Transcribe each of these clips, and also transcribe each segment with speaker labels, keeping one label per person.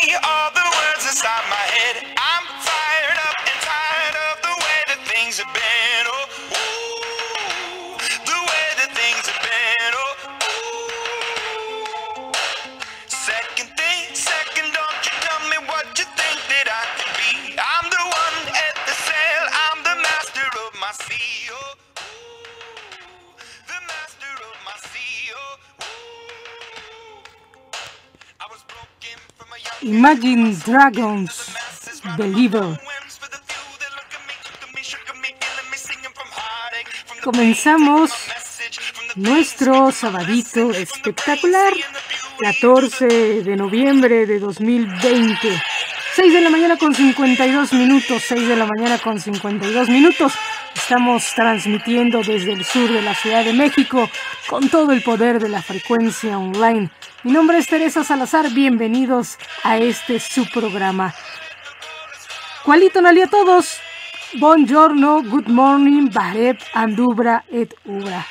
Speaker 1: say you are
Speaker 2: Imagine Dragons Believer. Comenzamos nuestro sabadito espectacular, 14 de noviembre de 2020. 6 de la mañana con 52 minutos, 6 de la mañana con 52 minutos. Estamos transmitiendo desde el sur de la Ciudad de México con todo el poder de la frecuencia online mi nombre es Teresa Salazar, bienvenidos a este su programa. Cualito Nali a todos. Buongiorno, good morning, Barep, Andubra et Ubra.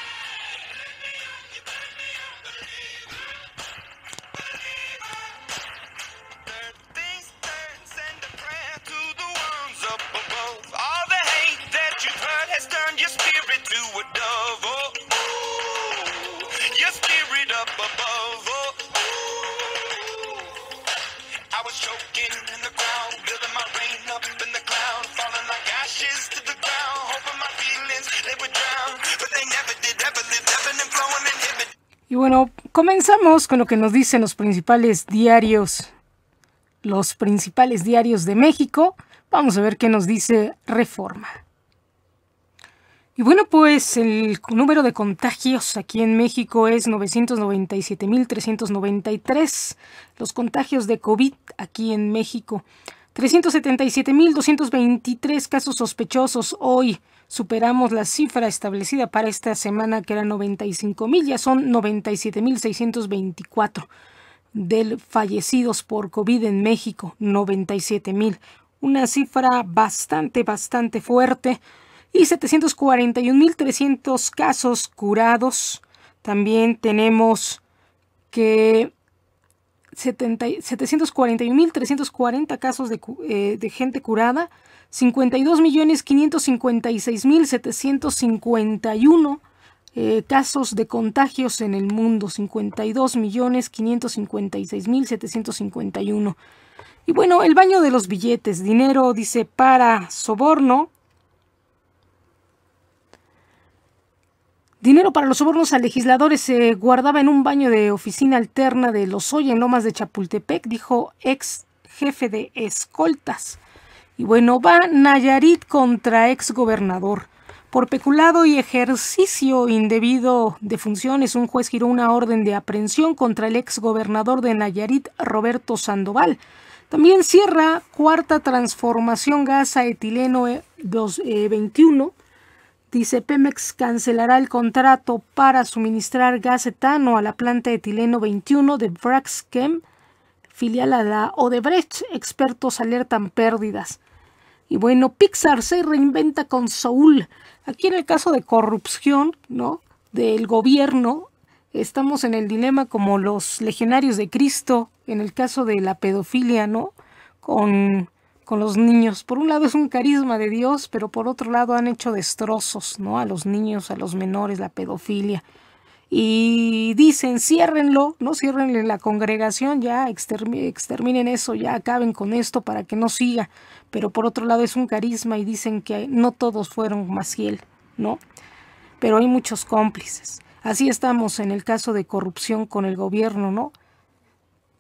Speaker 2: Y bueno, comenzamos con lo que nos dicen los principales diarios, los principales diarios de México. Vamos a ver qué nos dice Reforma. Y bueno, pues el número de contagios aquí en México es 997.393. Los contagios de COVID aquí en México. 377.223 casos sospechosos hoy superamos la cifra establecida para esta semana, que era 95.000. ya son 97 mil 624 del fallecidos por COVID en México, 97 mil. Una cifra bastante, bastante fuerte. Y 741.300 casos curados. También tenemos que 741.340 casos de, eh, de gente curada 52.556.751 eh, casos de contagios en el mundo, 52.556.751. Y bueno, el baño de los billetes, dinero, dice, para soborno. Dinero para los sobornos a legisladores se guardaba en un baño de oficina alterna de Los Hoy en Lomas de Chapultepec, dijo ex jefe de escoltas. Y bueno, va Nayarit contra exgobernador. Por peculado y ejercicio indebido de funciones, un juez giró una orden de aprehensión contra el exgobernador de Nayarit, Roberto Sandoval. También cierra cuarta transformación gas a etileno 21. Eh, eh, Dice Pemex cancelará el contrato para suministrar gas etano a la planta de etileno 21 de Braxchem, filial a la Odebrecht. Expertos alertan pérdidas. Y bueno, Pixar se reinventa con Soul. Aquí en el caso de corrupción, ¿no? Del gobierno, estamos en el dilema como los legionarios de Cristo, en el caso de la pedofilia, ¿no? Con, con los niños. Por un lado es un carisma de Dios, pero por otro lado han hecho destrozos, ¿no? A los niños, a los menores, la pedofilia y dicen, ciérrenlo, ¿no? Ciérrenle la congregación, ya exterminen eso, ya acaben con esto para que no siga. Pero por otro lado es un carisma y dicen que no todos fueron más fiel, ¿no? Pero hay muchos cómplices. Así estamos en el caso de corrupción con el gobierno, ¿no?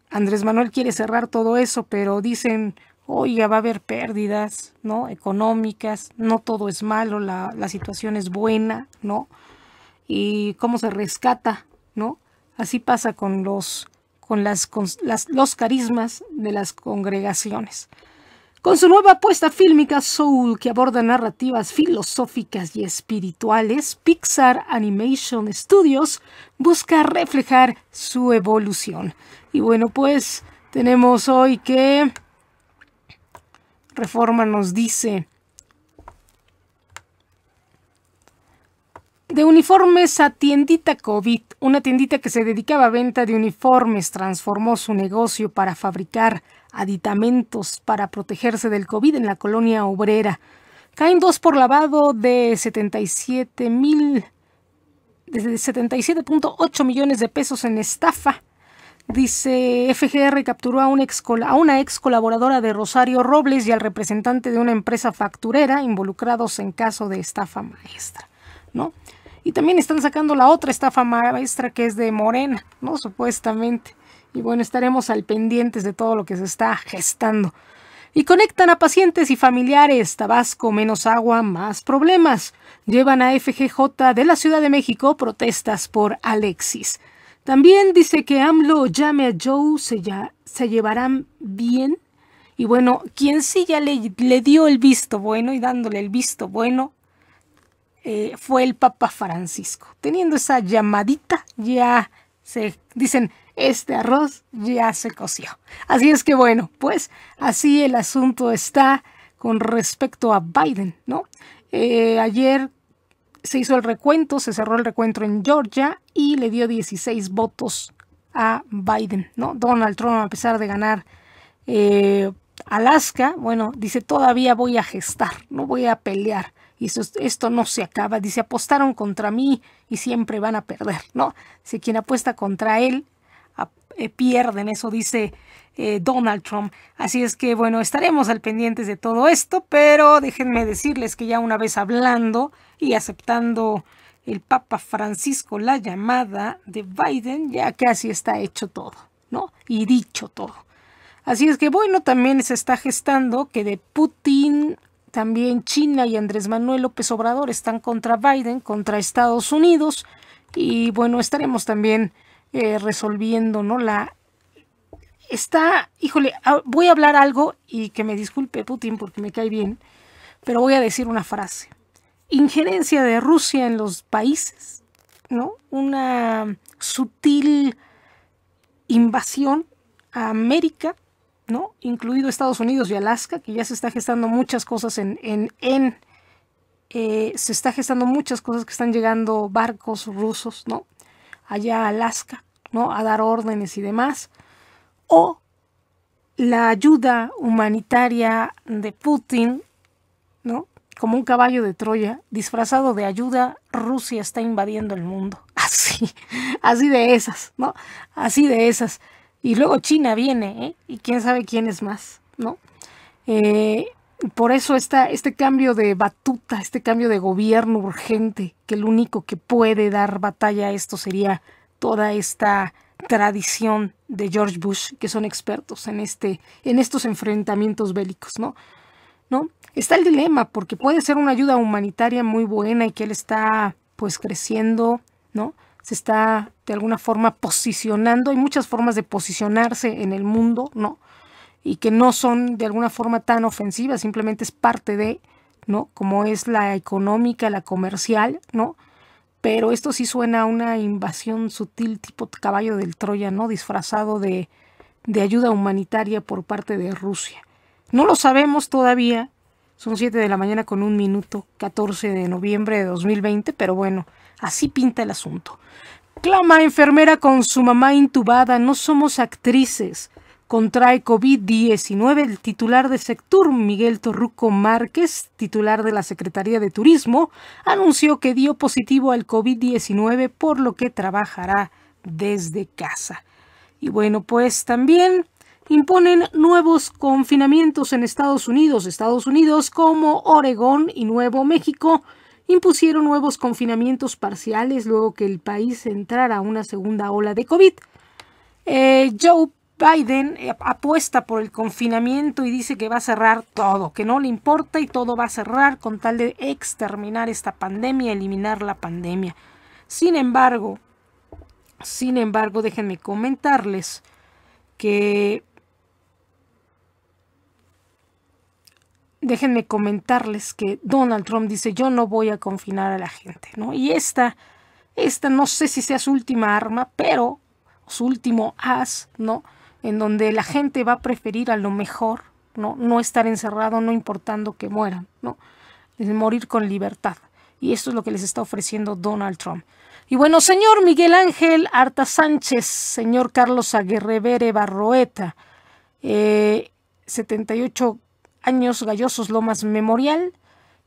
Speaker 2: Andrés Manuel quiere cerrar todo eso, pero dicen, oiga, va a haber pérdidas, ¿no? Económicas, no todo es malo, la situación es buena, ¿no? y cómo se rescata, ¿no? Así pasa con los con las, los carismas de las congregaciones. Con su nueva apuesta fílmica Soul, que aborda narrativas filosóficas y espirituales, Pixar Animation Studios busca reflejar su evolución. Y bueno, pues tenemos hoy que Reforma nos dice, de uniformes a tiendita COVID, una tiendita que se dedicaba a venta de uniformes, transformó su negocio para fabricar aditamentos para protegerse del COVID en la colonia obrera. Caen dos por lavado de 77 mil, 77.8 millones de pesos en estafa. Dice FGR capturó a, a una ex colaboradora de Rosario Robles y al representante de una empresa facturera involucrados en caso de estafa maestra. ¿no? Y también están sacando la otra estafa maestra que es de Morena, ¿no? Supuestamente. Y bueno, estaremos al pendientes de todo lo que se está gestando. Y conectan a pacientes y familiares. Tabasco, menos agua, más problemas. Llevan a FGJ de la Ciudad de México protestas por Alexis. También dice que AMLO llame a Joe, se, ya, se llevarán bien. Y bueno, quien sí ya le, le dio el visto bueno y dándole el visto bueno eh, fue el Papa Francisco. Teniendo esa llamadita, ya se dicen, este arroz ya se coció. Así es que bueno, pues así el asunto está con respecto a Biden, ¿no? Eh, ayer se hizo el recuento, se cerró el recuento en Georgia y le dio 16 votos a Biden, ¿no? Donald Trump, a pesar de ganar eh, Alaska, bueno, dice todavía voy a gestar, no voy a pelear y esto, no se acaba. Dice, apostaron contra mí y siempre van a perder, ¿no? Si quien apuesta contra él eh, pierden, eso dice eh, Donald Trump. Así es que, bueno, estaremos al pendientes de todo esto, pero déjenme decirles que ya una vez hablando y aceptando el Papa Francisco la llamada de Biden, ya casi está hecho todo, ¿no? Y dicho todo. Así es que, bueno, también se está gestando que de Putin también China y Andrés Manuel López Obrador están contra Biden, contra Estados Unidos. Y bueno, estaremos también eh, resolviendo, ¿no? La. Está, híjole, ah, voy a hablar algo y que me disculpe Putin porque me cae bien, pero voy a decir una frase. Injerencia de Rusia en los países, ¿no? Una sutil invasión a América ¿no? Incluido Estados Unidos y Alaska, que ya se está gestando muchas cosas en, en, eh, se está gestando muchas cosas que están llegando barcos rusos, ¿no? Allá a Alaska, ¿no? A dar órdenes y demás. O la ayuda humanitaria de Putin, ¿no? Como un caballo de Troya, disfrazado de ayuda, Rusia está invadiendo el mundo. Así, así de esas, ¿no? Así de esas. Y luego China viene, ¿eh? y quién sabe quién es más, ¿no? Eh, por eso está este cambio de batuta, este cambio de gobierno urgente, que el único que puede dar batalla a esto sería toda esta tradición de George Bush, que son expertos en, este, en estos enfrentamientos bélicos, ¿no? ¿No? Está el dilema, porque puede ser una ayuda humanitaria muy buena y que él está pues creciendo, ¿no? se está de alguna forma posicionando. Hay muchas formas de posicionarse en el mundo, ¿no? Y que no son de alguna forma tan ofensivas, simplemente es parte de, ¿no? Como es la económica, la comercial, ¿no? Pero esto sí suena a una invasión sutil tipo caballo del Troya, ¿no? Disfrazado de, de ayuda humanitaria por parte de Rusia. No lo sabemos todavía. Son 7 de la mañana con un minuto, 14 de noviembre de 2020, pero bueno, Así pinta el asunto. Clama enfermera con su mamá intubada, no somos actrices. Contrae COVID-19 el titular de Sectur, Miguel Torruco Márquez, titular de la Secretaría de Turismo, anunció que dio positivo al COVID-19, por lo que trabajará desde casa. Y bueno, pues también imponen nuevos confinamientos en Estados Unidos. Estados Unidos como Oregón y Nuevo México impusieron nuevos confinamientos parciales luego que el país entrara a una segunda ola de COVID. Eh, Joe Biden eh, apuesta por el confinamiento y dice que va a cerrar todo, que no le importa y todo va a cerrar con tal de exterminar esta pandemia, eliminar la pandemia. Sin embargo, sin embargo, déjenme comentarles que déjenme comentarles que Donald Trump dice yo no voy a confinar a la gente, ¿no? Y esta, esta no sé si sea su última arma, pero su último as, ¿no? En donde la gente va a preferir a lo mejor, ¿no? No estar encerrado, no importando que mueran, ¿no? Es morir con libertad. Y esto es lo que les está ofreciendo Donald Trump. Y bueno, señor Miguel Ángel Arta Sánchez, señor Carlos Aguerrevere Barroeta, 78 eh, años Gallosos Lomas Memorial.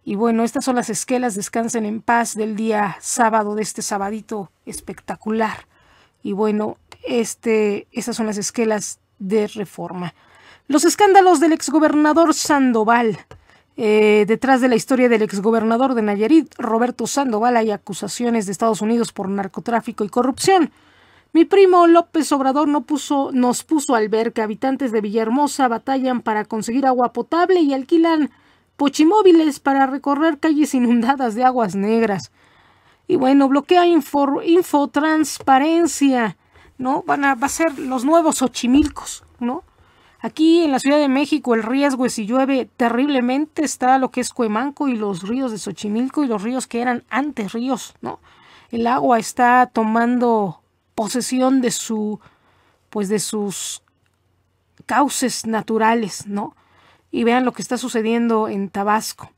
Speaker 2: Y bueno, estas son las esquelas, descansen en paz del día sábado, de este sabadito espectacular. Y bueno, este, estas son las esquelas de reforma. Los escándalos del exgobernador Sandoval. Eh, detrás de la historia del exgobernador de Nayarit, Roberto Sandoval, hay acusaciones de Estados Unidos por narcotráfico y corrupción. Mi primo López Obrador nos puso al ver que habitantes de Villahermosa batallan para conseguir agua potable y alquilan pochimóviles para recorrer calles inundadas de aguas negras. Y bueno, bloquea infotransparencia, ¿no? Van a, va a ser los nuevos ochimilcos, ¿no? Aquí en la Ciudad de México el riesgo es si llueve terriblemente, está lo que es Cuemanco y los ríos de Xochimilco y los ríos que eran antes ríos, ¿no? El agua está tomando posesión de su pues de sus cauces naturales, ¿no? Y vean lo que está sucediendo en Tabasco.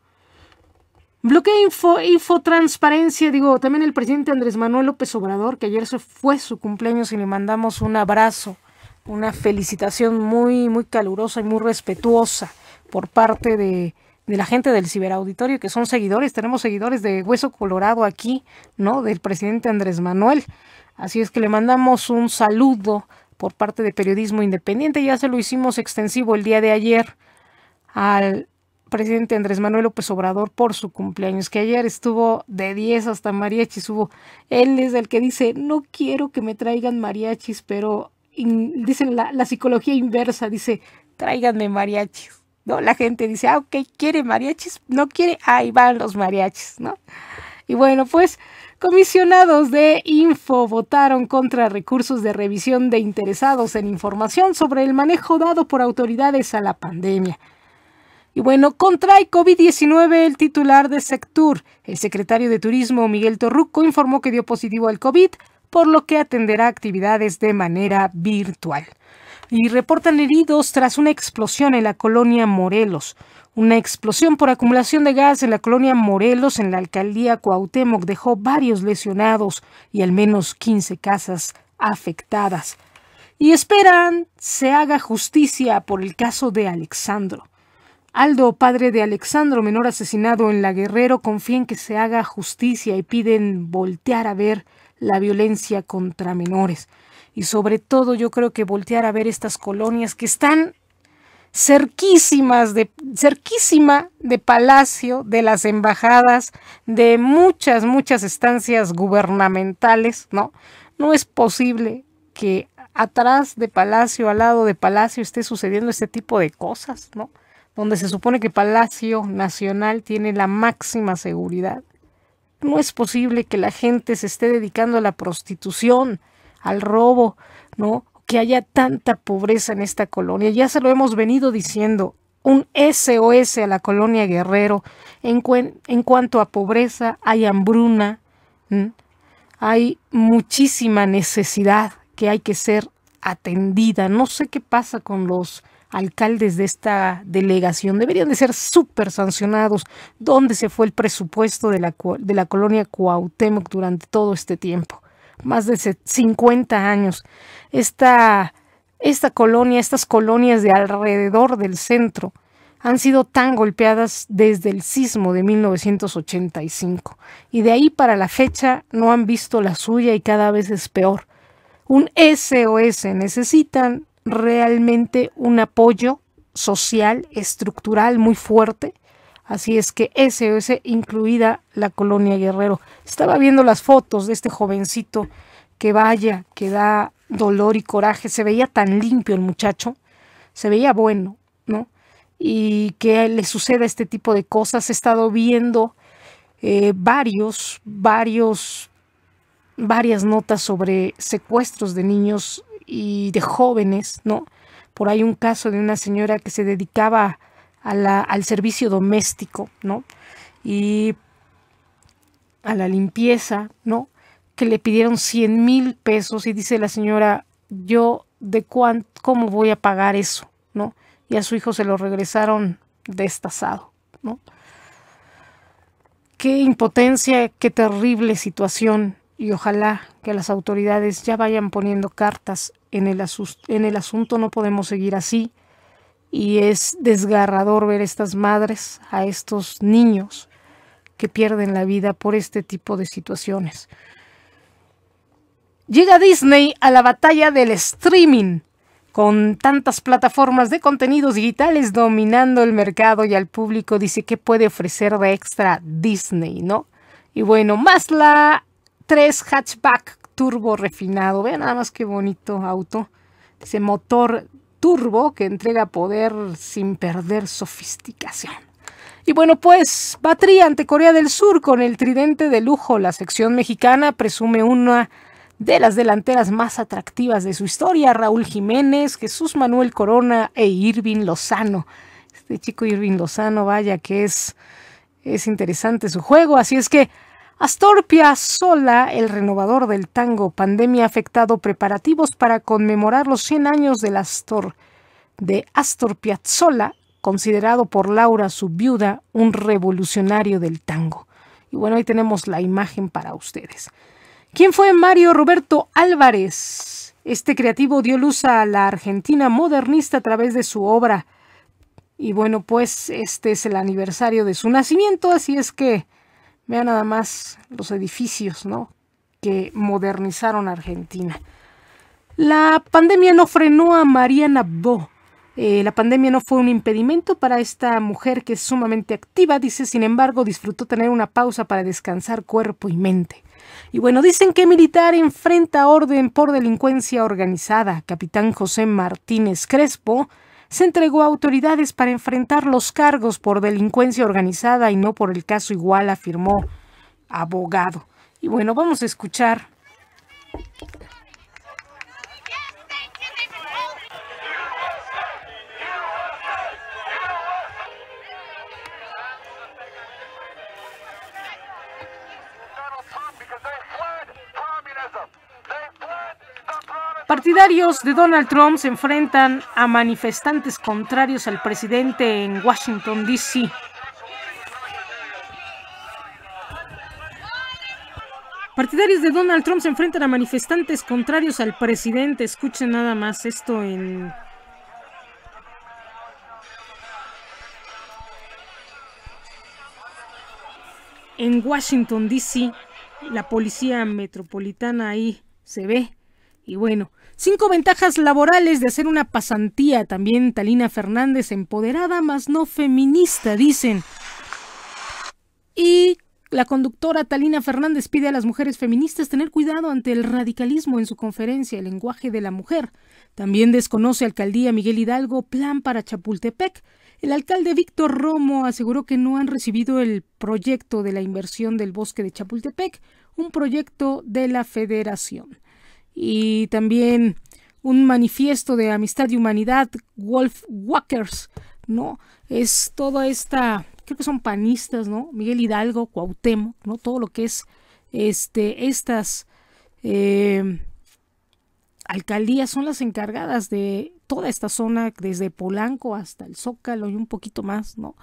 Speaker 2: Bloque info, info transparencia, digo, también el presidente Andrés Manuel López Obrador, que ayer fue su cumpleaños y le mandamos un abrazo, una felicitación muy, muy calurosa y muy respetuosa por parte de, de la gente del ciberauditorio, que son seguidores, tenemos seguidores de Hueso Colorado aquí, ¿no? Del presidente Andrés Manuel. Así es que le mandamos un saludo por parte de Periodismo Independiente. Ya se lo hicimos extensivo el día de ayer al presidente Andrés Manuel López Obrador por su cumpleaños, que ayer estuvo de 10 hasta mariachis. Hubo, él es el que dice, no quiero que me traigan mariachis, pero dice dicen la, psicología inversa, dice, tráiganme mariachis. ¿no? La gente dice, ah, ok, quiere mariachis, no quiere, ahí van los mariachis, ¿no? Y bueno, pues Comisionados de Info votaron contra recursos de revisión de interesados en información sobre el manejo dado por autoridades a la pandemia. Y bueno, contrae COVID-19 el titular de Sectur. El secretario de Turismo, Miguel Torruco, informó que dio positivo al COVID, por lo que atenderá actividades de manera virtual. Y reportan heridos tras una explosión en la colonia Morelos. Una explosión por acumulación de gas en la colonia Morelos, en la alcaldía Cuauhtémoc, dejó varios lesionados y al menos 15 casas afectadas. Y esperan se haga justicia por el caso de Alexandro. Aldo, padre de Alexandro, menor asesinado en La Guerrero, confía en que se haga justicia y piden voltear a ver la violencia contra menores. Y sobre todo yo creo que voltear a ver estas colonias que están cerquísimas de, cerquísima de palacio, de las embajadas, de muchas, muchas estancias gubernamentales, ¿no? No es posible que atrás de palacio, al lado de palacio, esté sucediendo este tipo de cosas, ¿no? Donde se supone que Palacio Nacional tiene la máxima seguridad. No es posible que la gente se esté dedicando a la prostitución, al robo, ¿no? que haya tanta pobreza en esta colonia. Ya se lo hemos venido diciendo, un SOS a la colonia Guerrero en, en cuanto a pobreza, hay hambruna, hay muchísima necesidad que hay que ser atendida. No sé qué pasa con los alcaldes de esta delegación. Deberían de ser súper sancionados. ¿Dónde se fue el presupuesto de la, de la colonia Cuauhtémoc durante todo este tiempo? más de 50 años. Esta, esta colonia, estas colonias de alrededor del centro han sido tan golpeadas desde el sismo de 1985 y de ahí para la fecha no han visto la suya y cada vez es peor. Un SOS necesitan realmente un apoyo social, estructural muy fuerte Así es que SOS incluida la colonia Guerrero. Estaba viendo las fotos de este jovencito que vaya, que da dolor y coraje. Se veía tan limpio el muchacho, se veía bueno, ¿no? Y que le suceda este tipo de cosas. He estado viendo eh, varios, varios, varias notas sobre secuestros de niños y de jóvenes, ¿no? Por ahí un caso de una señora que se dedicaba a al servicio doméstico, ¿no? Y a la limpieza, ¿no? Que le pidieron 100 mil pesos y dice la señora, yo de cómo voy a pagar eso, ¿no? Y a su hijo se lo regresaron destazado, ¿no? Qué impotencia, qué terrible situación y ojalá que las autoridades ya vayan poniendo cartas en el, en el asunto, no podemos seguir así y es desgarrador ver a estas madres, a estos niños que pierden la vida por este tipo de situaciones. Llega Disney a la batalla del streaming, con tantas plataformas de contenidos digitales dominando el mercado y al público dice que puede ofrecer de extra Disney, ¿no? Y bueno, más la 3 hatchback turbo refinado, vean nada más qué bonito auto, dice motor turbo que entrega poder sin perder sofisticación. Y bueno, pues patria ante Corea del Sur con el tridente de lujo. La sección mexicana presume una de las delanteras más atractivas de su historia, Raúl Jiménez, Jesús Manuel Corona e Irving Lozano. Este chico Irving Lozano, vaya que es, es interesante su juego, así es que Astor Piazzolla, el renovador del tango, pandemia afectado preparativos para conmemorar los 100 años del Astor de Astor Piazzolla, considerado por Laura, su viuda, un revolucionario del tango. Y bueno, ahí tenemos la imagen para ustedes. ¿Quién fue Mario Roberto Álvarez? Este creativo dio luz a la Argentina modernista a través de su obra. Y bueno, pues este es el aniversario de su nacimiento, así es que Vean nada más los edificios, ¿no? Que modernizaron Argentina. La pandemia no frenó a Mariana Bo. Eh, la pandemia no fue un impedimento para esta mujer que es sumamente activa, dice, sin embargo, disfrutó tener una pausa para descansar cuerpo y mente. Y bueno, dicen que militar enfrenta orden por delincuencia organizada. Capitán José Martínez Crespo se entregó a autoridades para enfrentar los cargos por delincuencia organizada y no por el caso igual, afirmó abogado. Y bueno, vamos a escuchar Partidarios de Donald Trump se enfrentan a manifestantes contrarios al presidente en Washington, D.C. Partidarios de Donald Trump se enfrentan a manifestantes contrarios al presidente. Escuchen nada más esto en... En Washington, D.C., la policía metropolitana ahí se ve. Y bueno, Cinco ventajas laborales de hacer una pasantía. También Talina Fernández, empoderada, más no feminista, dicen. Y la conductora Talina Fernández pide a las mujeres feministas tener cuidado ante el radicalismo en su conferencia El lenguaje de la mujer. También desconoce alcaldía Miguel Hidalgo plan para Chapultepec. El alcalde Víctor Romo aseguró que no han recibido el proyecto de la inversión del bosque de Chapultepec, un proyecto de la federación y también un manifiesto de amistad y humanidad, Wolf Walkers, ¿no? Es toda esta, creo que son panistas, ¿no? Miguel Hidalgo, Cuauhtémoc, ¿no? Todo lo que es este, estas em, alcaldías son las encargadas de toda esta zona, desde Polanco hasta el Zócalo y un poquito más, ¿no?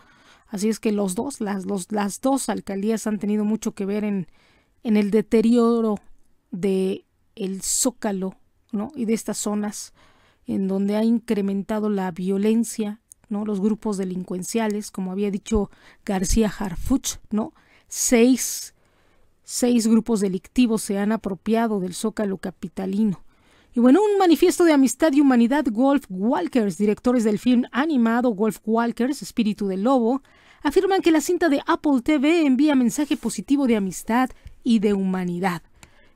Speaker 2: Así es que los dos, las, las dos alcaldías han tenido mucho que ver en el deterioro de el zócalo ¿no? y de estas zonas en donde ha incrementado la violencia, ¿no? los grupos delincuenciales, como había dicho García Harfuch, ¿no? seis, seis grupos delictivos se han apropiado del zócalo capitalino. Y bueno, un manifiesto de amistad y humanidad, Wolf Walkers, directores del film animado Wolf Walkers, Espíritu del Lobo, afirman que la cinta de Apple TV envía mensaje positivo de amistad y de humanidad.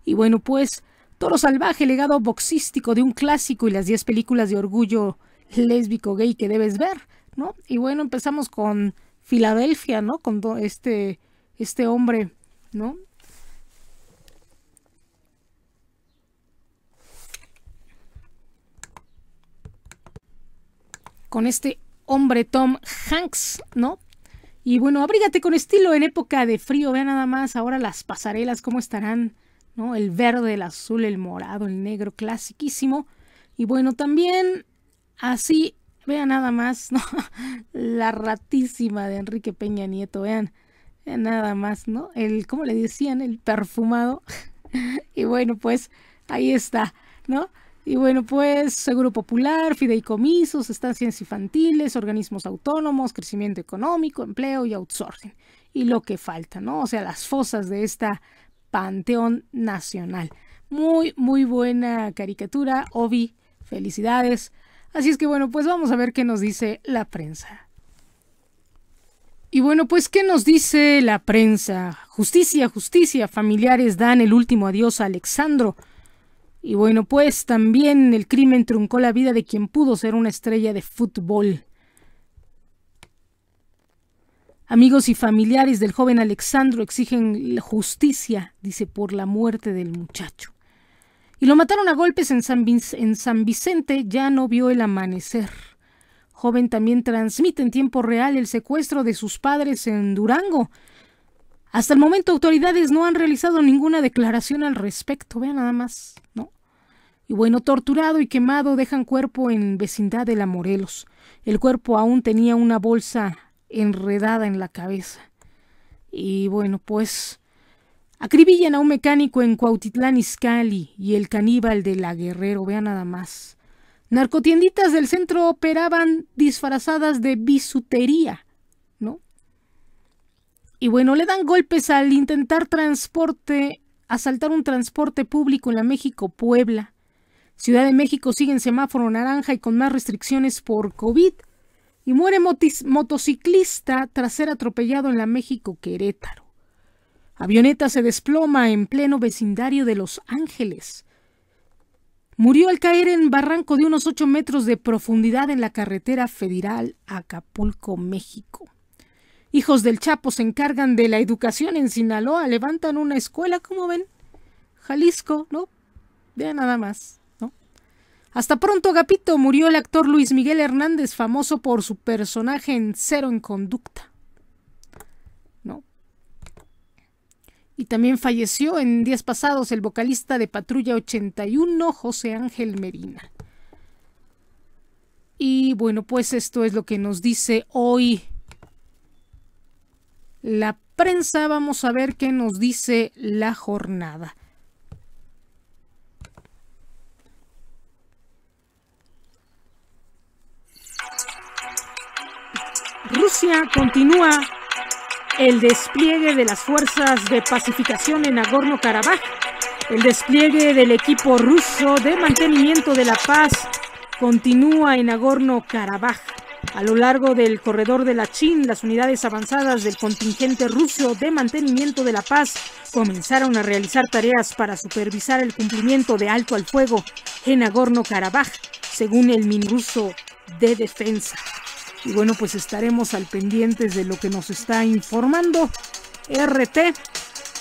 Speaker 2: Y bueno, pues Toro Salvaje, legado boxístico de un clásico y las 10 películas de orgullo lésbico gay que debes ver, ¿no? Y bueno, empezamos con Filadelfia, ¿no? Con este, este hombre, ¿no? Con este hombre Tom Hanks, ¿no? Y bueno, abrígate con estilo en época de frío, vea nada más ahora las pasarelas, cómo estarán ¿no? El verde, el azul, el morado, el negro, clasiquísimo. Y bueno, también así, vean nada más, ¿no? La ratísima de Enrique Peña Nieto, vean, vean nada más, ¿no? El, ¿cómo le decían? El perfumado. y bueno, pues ahí está, ¿no? Y bueno, pues Seguro Popular, fideicomisos, estancias infantiles, organismos autónomos, crecimiento económico, empleo y outsourcing. Y lo que falta, ¿no? O sea, las fosas de esta Panteón Nacional. Muy, muy buena caricatura, Obi, felicidades. Así es que bueno, pues vamos a ver qué nos dice la prensa. Y bueno, pues ¿qué nos dice la prensa? Justicia, justicia, familiares dan el último adiós a Alexandro. Y bueno, pues también el crimen truncó la vida de quien pudo ser una estrella de fútbol. Amigos y familiares del joven Alexandro exigen justicia, dice, por la muerte del muchacho. Y lo mataron a golpes en San, Vicente, ya no vio el amanecer. Joven también transmite en tiempo real el secuestro de sus padres en Durango. Hasta el momento autoridades no han realizado ninguna declaración al respecto, vean nada más, ¿no? Y bueno, torturado y quemado dejan cuerpo en vecindad de La Morelos. El cuerpo aún tenía una bolsa enredada en la cabeza. Y bueno, pues acribillan a un mecánico en Cuautitlán Izcalli y el caníbal de la Guerrero, vean nada más. Narcotienditas del centro operaban disfrazadas de bisutería, ¿no? Y bueno, le dan golpes al intentar transporte, asaltar un transporte público en la México-Puebla. Ciudad de México sigue en semáforo naranja y con más restricciones por COVID y muere motociclista tras ser atropellado en la México Querétaro. Avioneta se desploma en pleno vecindario de Los Ángeles. Murió al caer en barranco de unos 8 metros de profundidad en la carretera federal Acapulco, México. Hijos del Chapo se encargan de la educación en Sinaloa, levantan una escuela, como ven? Jalisco, ¿no? Vean nada más. Hasta pronto, Gapito, murió el actor Luis Miguel Hernández, famoso por su personaje en Cero en Conducta. ¿No? Y también falleció en días pasados el vocalista de Patrulla 81, José Ángel Medina. Y bueno, pues esto es lo que nos dice hoy la prensa. Vamos a ver qué nos dice la jornada. Rusia continúa el despliegue de las fuerzas de pacificación en agorno karabaj el despliegue del equipo ruso de mantenimiento de la paz continúa en agorno karabaj A lo largo del corredor de la Chin, las unidades avanzadas del contingente ruso de mantenimiento de la paz comenzaron a realizar tareas para supervisar el cumplimiento de alto al fuego en agorno karabaj según el Minruso de Defensa. Y bueno, pues estaremos al pendiente de lo que nos está informando RT.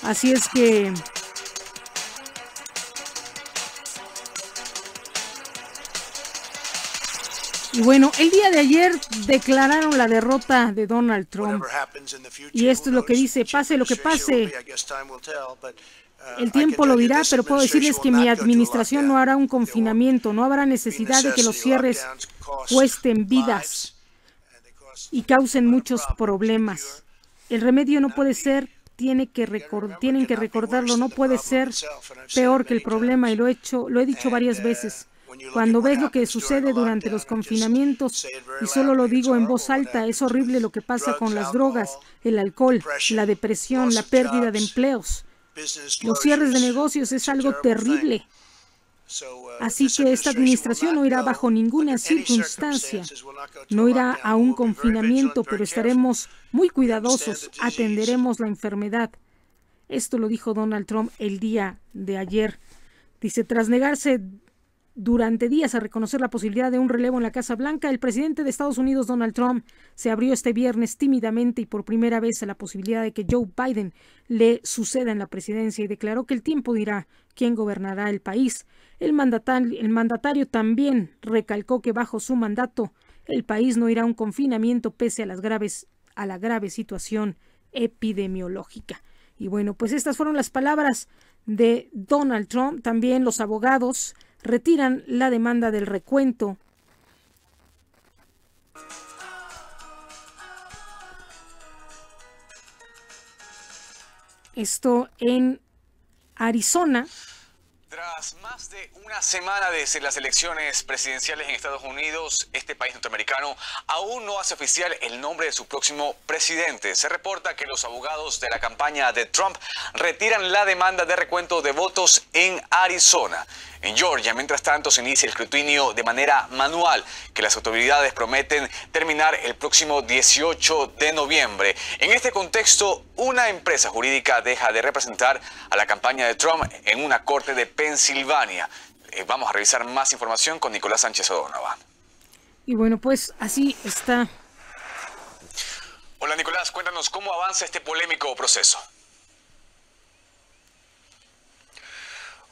Speaker 2: Así es que... Y bueno, el día de ayer declararon la derrota de Donald Trump. Y esto es lo que dice, pase lo que pase. Uh, el tiempo lo dirá, pero puedo decirles que mi administración no hará un confinamiento, no habrá necesidad de que los cierres cuesten vidas y causen muchos problemas. El remedio no puede ser, tiene que tienen que recordarlo, no puede ser peor que el problema y lo he, hecho, lo he dicho varias veces. Cuando ves lo que sucede durante los confinamientos, y solo lo digo en voz alta, es horrible lo que pasa con las drogas, el alcohol, la depresión, la pérdida de empleos, los cierres de negocios, es algo terrible. Uh, Así que esta administración no irá bajo ninguna circunstancia, no irá a un confinamiento, pero estaremos muy cuidadosos, atenderemos la enfermedad. Esto lo dijo Donald Trump el día de ayer. Dice, tras negarse durante días a reconocer la posibilidad de un relevo en la Casa Blanca, el presidente de Estados Unidos, Donald Trump, se abrió este viernes tímidamente y por primera vez a la posibilidad de que Joe Biden le suceda en la presidencia y declaró que el tiempo dirá quién gobernará el país. El mandatario, también recalcó que bajo su mandato el país no irá a un confinamiento pese a las graves a la grave situación epidemiológica. Y bueno, pues estas fueron las palabras de Donald Trump. También los abogados retiran la demanda del recuento. Esto en Arizona,
Speaker 1: tras más de una semana desde las elecciones presidenciales en Estados Unidos, este país norteamericano aún no hace oficial el nombre de su próximo presidente. Se reporta que los abogados de la campaña de Trump retiran la demanda de recuento de votos en Arizona. En Georgia, mientras tanto, se inicia el escrutinio de manera manual que las autoridades prometen terminar el próximo 18 de noviembre. En este contexto, una empresa jurídica deja de representar a la campaña de Trump en una corte de Pensilvania. Eh, vamos a revisar más información con Nicolás Sánchez Odonova.
Speaker 2: Y bueno, pues así está.
Speaker 1: Hola Nicolás, cuéntanos cómo avanza este polémico proceso.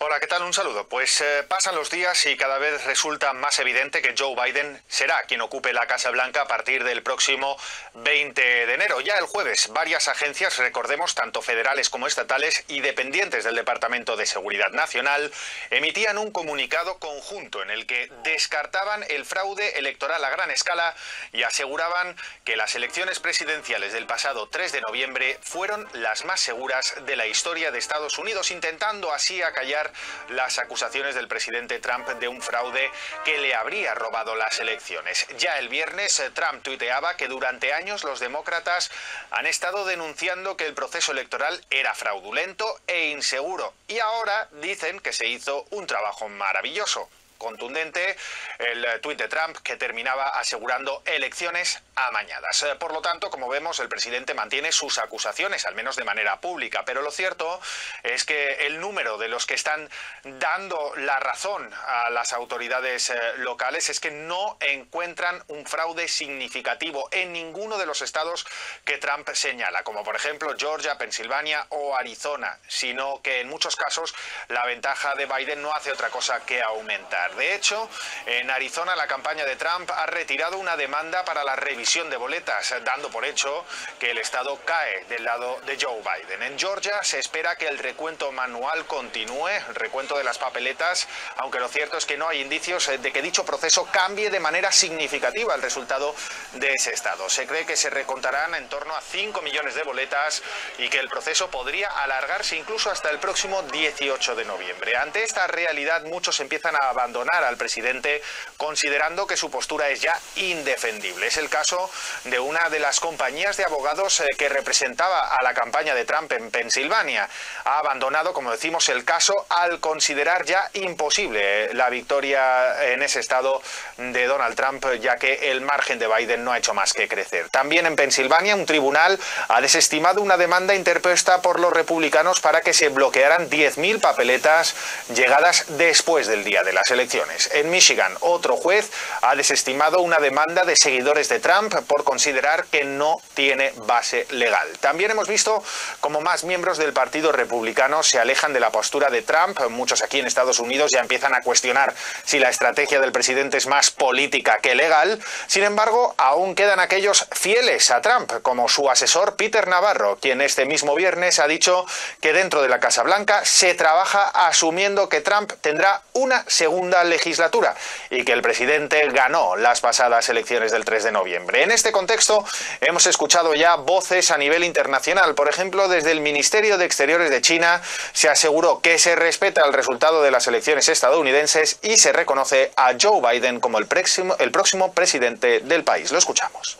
Speaker 1: Hola, ¿qué tal? Un saludo. Pues eh, pasan los días y cada vez resulta más evidente que Joe Biden será quien ocupe la Casa Blanca a partir del próximo 20 de enero. Ya el jueves, varias agencias, recordemos, tanto federales como estatales y dependientes del Departamento de Seguridad Nacional, emitían un comunicado conjunto en el que descartaban el fraude electoral a gran escala y aseguraban que las elecciones presidenciales del pasado 3 de noviembre fueron las más seguras de la historia de Estados Unidos, intentando así acallar las acusaciones del presidente Trump de un fraude que le habría robado las elecciones. Ya el viernes eh, Trump tuiteaba que durante años los demócratas han estado denunciando que el proceso electoral era fraudulento e inseguro y ahora dicen que se hizo un trabajo maravilloso contundente el eh, tuit de Trump que terminaba asegurando elecciones amañadas. Eh, por lo tanto, como vemos, el presidente mantiene sus acusaciones, al menos de manera pública, pero lo cierto es que el número de los que están dando la razón a las autoridades eh, locales es que no encuentran un fraude significativo en ninguno de los estados que Trump señala, como por ejemplo Georgia, Pensilvania o Arizona, sino que en muchos casos la ventaja de Biden no hace otra cosa que aumentar. De hecho, en Arizona la campaña de Trump ha retirado una demanda para la revisión de boletas, dando por hecho que el Estado cae del lado de Joe Biden. En Georgia se espera que el recuento manual continúe, el recuento de las papeletas, aunque lo cierto es que no hay indicios eh, de que dicho proceso cambie de manera significativa el resultado de ese Estado. Se cree que se recontarán en torno a 5 millones de boletas y que el proceso podría alargarse incluso hasta el próximo 18 de noviembre. Ante esta realidad muchos empiezan a abandonar al presidente considerando que su postura es ya indefendible. Es el caso de una de las compañías de abogados eh, que representaba a la campaña de Trump en Pensilvania. Ha abandonado, como decimos, el caso al considerar ya imposible eh, la victoria en ese estado de Donald Trump, ya que el margen de Biden no ha hecho más que crecer. También en Pensilvania, un tribunal ha desestimado una demanda interpuesta por los republicanos para que se bloquearan 10.000 papeletas llegadas después del día de las elecciones elecciones. En Michigan, otro juez ha desestimado una demanda de seguidores de Trump por considerar que no tiene base legal. También hemos visto como más miembros del Partido Republicano se alejan de la postura de Trump. Muchos aquí en Estados Unidos ya empiezan a cuestionar si la estrategia del presidente es más política que legal. Sin embargo, aún quedan aquellos fieles a Trump, como su asesor Peter Navarro, quien este mismo viernes ha dicho que dentro de la Casa Blanca se trabaja asumiendo que Trump tendrá una segunda legislatura y que el presidente ganó las pasadas elecciones del 3 de noviembre. En este contexto hemos escuchado ya voces a nivel internacional. Por ejemplo, desde el Ministerio de Exteriores de China se aseguró que se respeta el resultado de las elecciones estadounidenses y se reconoce a Joe Biden como el próximo, el próximo presidente del país. Lo escuchamos.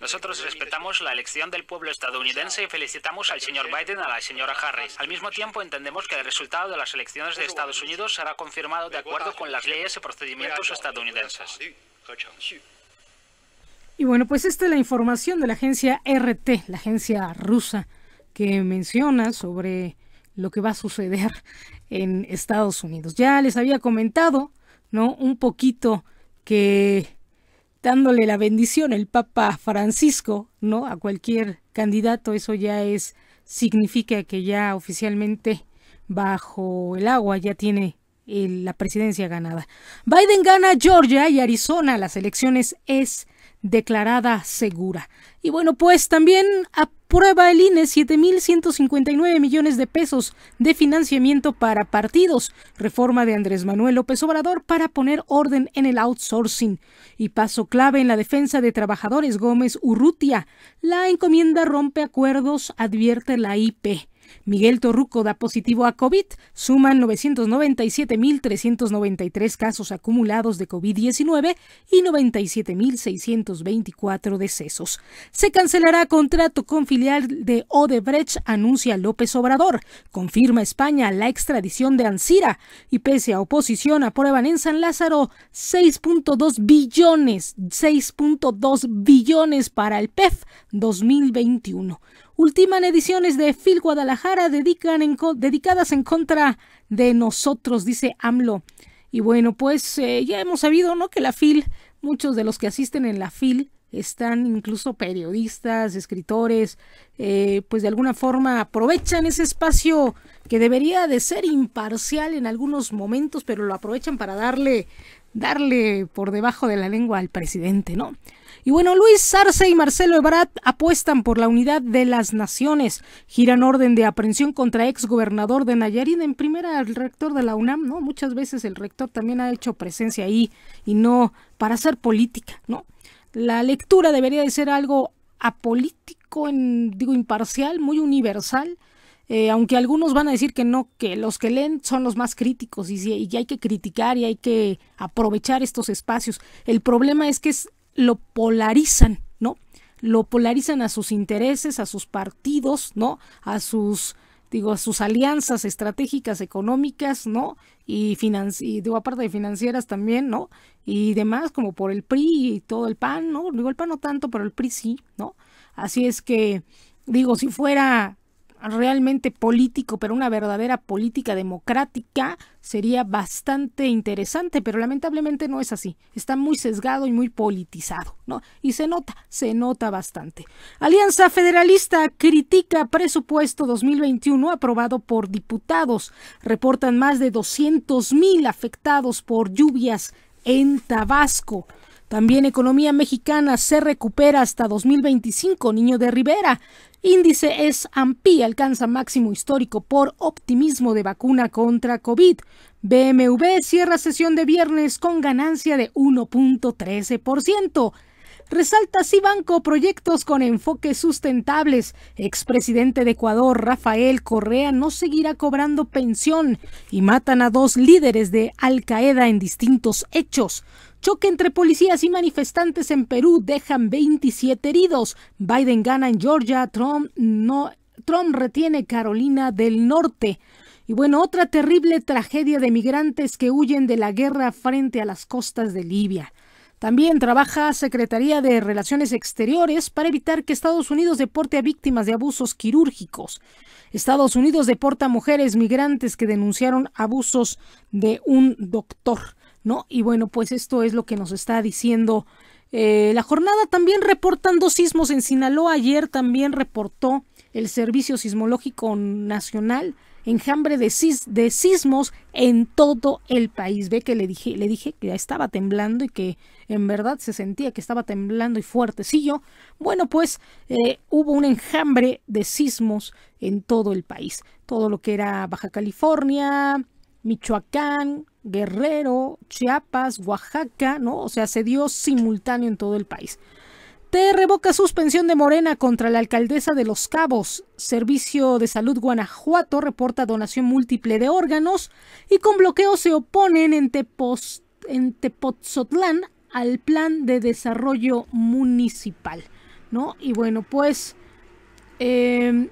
Speaker 1: Nosotros respetamos la elección del pueblo estadounidense y felicitamos al señor Biden a la señora Harris. Al mismo tiempo, entendemos que el resultado de las elecciones de Estados Unidos será confirmado de acuerdo con las leyes y procedimientos estadounidenses.
Speaker 2: Y bueno, pues esta es la información de la agencia RT, la agencia rusa, que menciona sobre lo que va a suceder en Estados Unidos. Ya les había comentado, ¿no? Un poquito que dándole la bendición el Papa Francisco, ¿no? A cualquier candidato, eso ya es, significa que ya oficialmente bajo el agua ya tiene la presidencia ganada. Biden gana Georgia y Arizona, las elecciones es declarada segura. Y bueno, pues también a Prueba el e INE 7.159 millones de pesos de financiamiento para partidos, reforma de Andrés Manuel López Obrador para poner orden en el outsourcing y paso clave en la defensa de trabajadores Gómez Urrutia. La encomienda rompe acuerdos, advierte la IP. Miguel Torruco da positivo a COVID. Suman 997.393 casos acumulados de COVID-19 y 97.624 decesos. Se cancelará contrato con filial de Odebrecht, anuncia López Obrador. Confirma España la extradición de Ansira. Y pese a oposición, aprueban en San Lázaro 6.2 billones, 6.2 billones para el PEF 2021 ultiman ediciones de Phil Guadalajara dedicadas en contra de nosotros, dice AMLO. Y bueno, pues eh, ya hemos sabido, ¿no? Que la FIL, muchos de los que asisten en la FIL están incluso periodistas, escritores, eh, pues de alguna forma aprovechan ese espacio que debería de ser imparcial en algunos momentos, pero lo aprovechan para darle, darle por debajo de la lengua al presidente, ¿no? Y bueno, Luis Sarce y Marcelo Ebrard apuestan por la unidad de las naciones. Giran orden de aprehensión contra ex gobernador de Nayarit, en primera el rector de la UNAM, ¿no? Muchas veces el rector también ha hecho presencia ahí y no para hacer política, ¿no? La lectura debería de ser algo apolítico, en, digo, imparcial, muy universal. Eh, aunque algunos van a decir que no, que los que leen son los más críticos y, y hay que criticar y hay que aprovechar estos espacios. El problema es que es lo polarizan, ¿no? Lo polarizan a sus intereses, a sus partidos, ¿no? A sus digo, a sus alianzas estratégicas económicas, ¿no? Y, y digo, aparte de financieras también, ¿no? Y demás, como por el PRI y todo el PAN, ¿no? Digo, el PAN no tanto, pero el PRI sí, ¿no? Así es que, digo, si fuera realmente político, pero una verdadera política democrática, sería bastante interesante, pero lamentablemente no es así. Está muy sesgado y muy politizado, ¿no? Y se nota, se nota bastante. Alianza Federalista critica presupuesto 2021 aprobado por diputados. Reportan más de 200 mil afectados por lluvias en Tabasco. También economía mexicana se recupera hasta 2025, niño de Rivera. Índice es AMPI, alcanza máximo histórico por optimismo de vacuna contra COVID. BMW cierra sesión de viernes con ganancia de 1.13%. Resalta Cibanco proyectos con enfoques sustentables. Expresidente de Ecuador, Rafael Correa, no seguirá cobrando pensión y matan a dos líderes de Al Qaeda en distintos hechos. Choque entre policías y manifestantes en Perú dejan 27 heridos. Biden gana en Georgia, Trump no Trump retiene Carolina del Norte. Y bueno, otra terrible tragedia de migrantes que huyen de la guerra frente a las costas de Libia. También trabaja Secretaría de Relaciones Exteriores para evitar que Estados Unidos deporte a víctimas de abusos quirúrgicos. Estados Unidos deporta a mujeres migrantes que denunciaron abusos de un doctor. Y bueno, pues esto es lo que nos está diciendo eh, la jornada. También reportando sismos en Sinaloa. Ayer también reportó el Servicio Sismológico Nacional enjambre de, sismos en todo el país. Ve que le dije, le dije que estaba temblando y que en verdad se sentía que estaba temblando y fuertecillo. Bueno, pues eh, hubo un enjambre de sismos en todo el país. Todo lo que era Baja California, Michoacán, Guerrero, Chiapas, Oaxaca, ¿no? O sea, se dio simultáneo en todo el país. Te revoca suspensión de Morena contra la alcaldesa de Los Cabos. Servicio de Salud Guanajuato reporta donación múltiple de órganos y con bloqueo se oponen en, en Tepotzotlán al plan de desarrollo municipal, ¿no? Y bueno, pues em,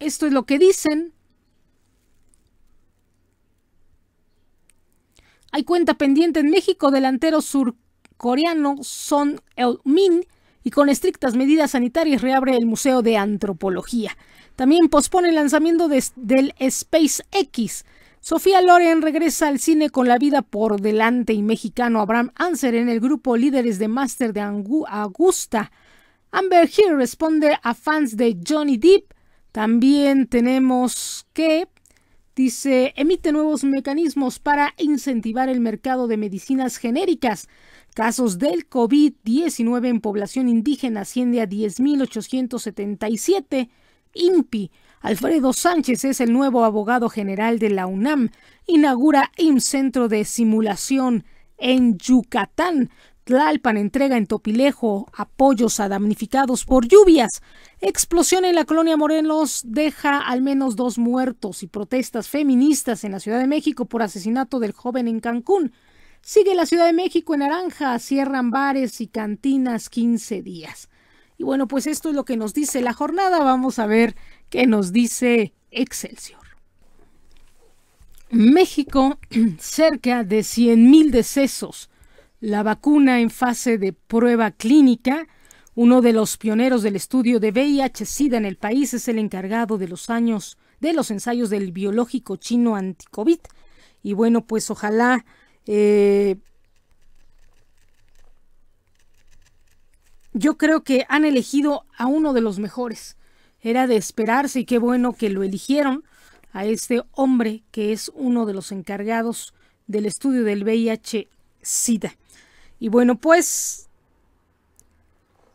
Speaker 2: esto es lo que dicen Hay cuenta pendiente en México, delantero surcoreano Son el min y con estrictas medidas sanitarias reabre el Museo de Antropología. También pospone el lanzamiento del del X. Sofía Loren regresa al cine con la vida por delante y mexicano Abraham Anser en el grupo Líderes de Master de Angu Augusta. Amber Heard responde a fans de Johnny Depp. También tenemos que Dice, emite nuevos mecanismos para incentivar el mercado de medicinas genéricas. Casos del COVID-19 en población indígena asciende a 10.877. INPI. Alfredo Sánchez es el nuevo abogado general de la UNAM. Inaugura un centro de simulación en Yucatán. Tlalpan entrega en Topilejo apoyos a damnificados por lluvias. Explosión en la colonia Morelos deja al menos dos muertos y protestas feministas en la Ciudad de México por asesinato del joven en Cancún. Sigue la Ciudad de México en naranja, cierran bares y cantinas 15 días. Y bueno, pues esto es lo que nos dice la jornada. Vamos a ver qué nos dice Excelsior. México cerca de 100.000 decesos la vacuna en fase de prueba clínica. Uno de los pioneros del estudio de VIH-Sida en el país es el encargado de los años de los ensayos del biológico chino anticovid. Y bueno, pues ojalá eh, yo creo que han elegido a uno de los mejores. Era de esperarse y qué bueno que lo eligieron a este hombre que es uno de los encargados del estudio del VIH-Sida. Y bueno, pues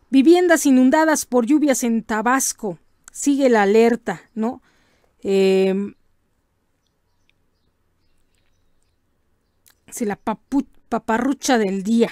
Speaker 2: viviendas inundadas por lluvias en Tabasco, sigue la alerta, ¿no? Eh, la paparrucha del día.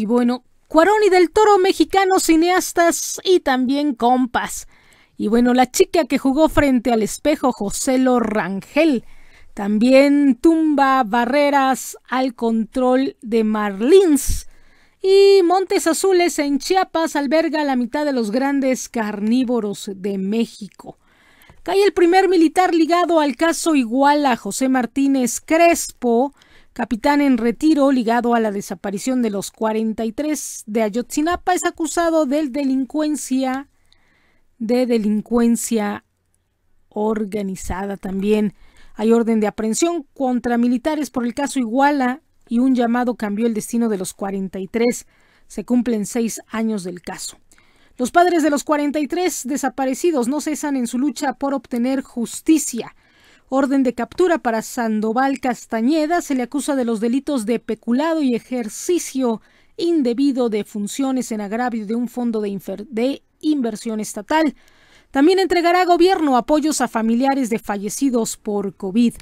Speaker 2: Y bueno, Cuarón y del Toro mexicanos cineastas y también compas. Y bueno, la chica que jugó frente al espejo, José Rangel. También tumba barreras al control de Marlins. Y Montes Azules en Chiapas alberga la mitad de los grandes carnívoros de México. Cae el primer militar ligado al caso igual a José Martínez Crespo, capitán en retiro ligado a la desaparición de los 43 de Ayotzinapa, es acusado de delincuencia, de delincuencia organizada también. Hay orden de aprehensión contra militares por el caso Iguala y un llamado cambió el destino de los 43. Se cumplen seis años del caso. Los padres de los 43 desaparecidos no cesan en su lucha por obtener justicia orden de captura para Sandoval Castañeda. Se le acusa de los delitos de peculado y ejercicio indebido de funciones en agravio de un fondo de, inversión estatal. También entregará a gobierno apoyos a familiares de fallecidos por COVID.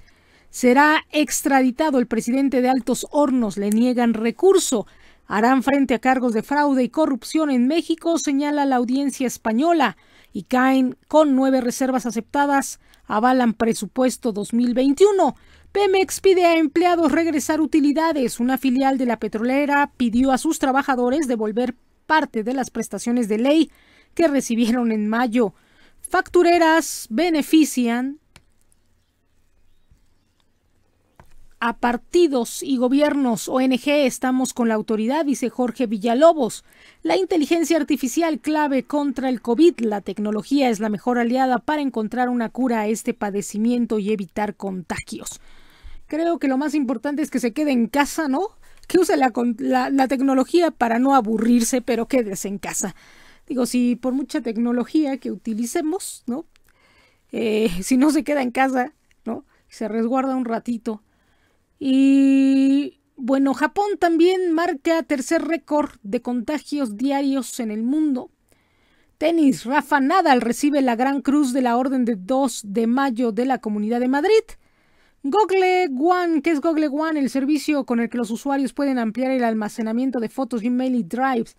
Speaker 2: Será extraditado el presidente de Altos Hornos, le niegan recurso. Harán frente a cargos de fraude y corrupción en México, señala la audiencia española, y caen con nueve reservas aceptadas avalan presupuesto 2021. Pemex pide a empleados regresar utilidades. Una filial de la petrolera pidió a sus trabajadores devolver parte de las prestaciones de ley que recibieron en mayo. Factureras benefician a partidos y gobiernos ONG estamos con la autoridad, dice Jorge Villalobos. La inteligencia artificial clave contra el COVID, la tecnología es la mejor aliada para encontrar una cura a este padecimiento y evitar contagios. Creo que lo más importante es que se quede en casa, ¿no? Que use la, tecnología para no aburrirse, pero quédese en casa. Digo, si por mucha tecnología que utilicemos, ¿no? Eh, si no se queda en casa, ¿no? Se resguarda un ratito, y bueno, Japón también marca tercer récord de contagios diarios en el mundo. Tenis, Rafa Nadal recibe la Gran Cruz de la Orden de 2 de Mayo de la Comunidad de Madrid. Google One, ¿qué es Google One? El servicio con el que los usuarios pueden ampliar el almacenamiento de fotos, email y Drives.